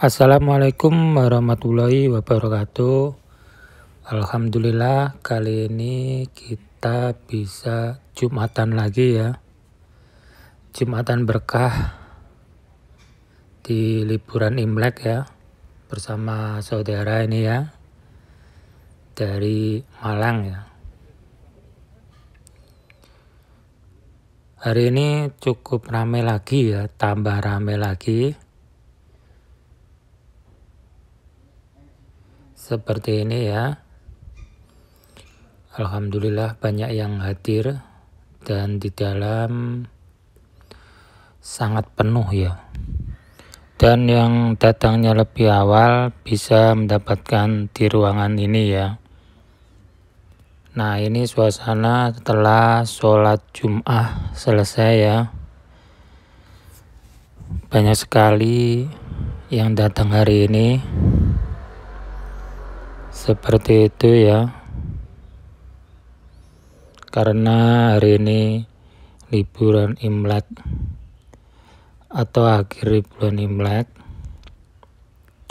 Assalamualaikum warahmatullahi wabarakatuh. Alhamdulillah kali ini kita bisa Jumatan lagi ya. Jumatan berkah di liburan Imlek ya bersama saudara ini ya dari Malang ya. Hari ini cukup ramai lagi ya, tambah ramai lagi seperti ini ya. Alhamdulillah banyak yang hadir dan di dalam sangat penuh ya. Dan yang datangnya lebih awal bisa mendapatkan di ruangan ini ya. Nah ini suasana setelah sholat Jum'ah selesai ya. Banyak sekali yang datang hari ini seperti itu ya karena hari ini liburan Imlek atau akhir liburan Imlek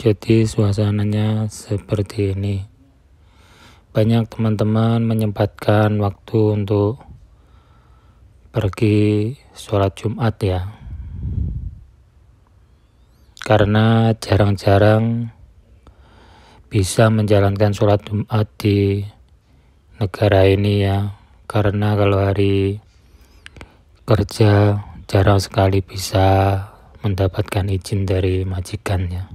jadi suasananya seperti ini banyak teman-teman menyempatkan waktu untuk pergi sholat Jumat ya karena jarang-jarang bisa menjalankan sholat Jumat di negara ini ya karena kalau hari kerja jarang sekali bisa mendapatkan izin dari majikannya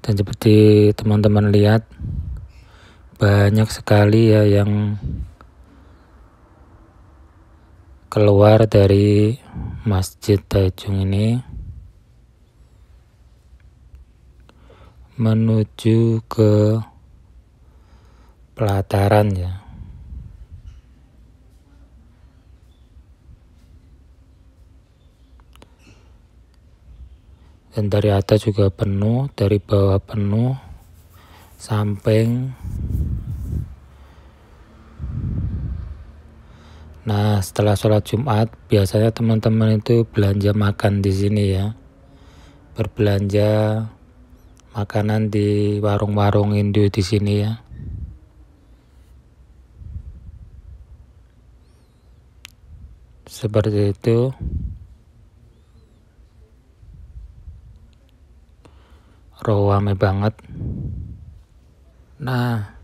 dan seperti teman-teman lihat banyak sekali ya yang keluar dari masjid Tajung ini menuju ke pelataran ya. Dan dari atas juga penuh, dari bawah penuh, samping. Nah, setelah sholat Jumat, biasanya teman-teman itu belanja makan di sini ya. Berbelanja makanan di warung-warung Indo di sini ya. Seperti itu. Rame banget. Nah,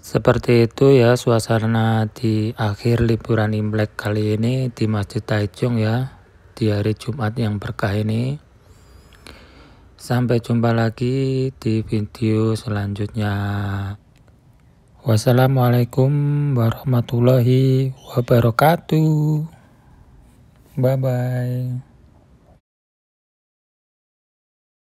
seperti itu ya suasana di akhir liburan Imlek kali ini di Masjid Taichung ya di hari Jumat yang berkah ini. Sampai jumpa lagi di video selanjutnya. Wassalamualaikum warahmatullahi wabarakatuh. Bye bye.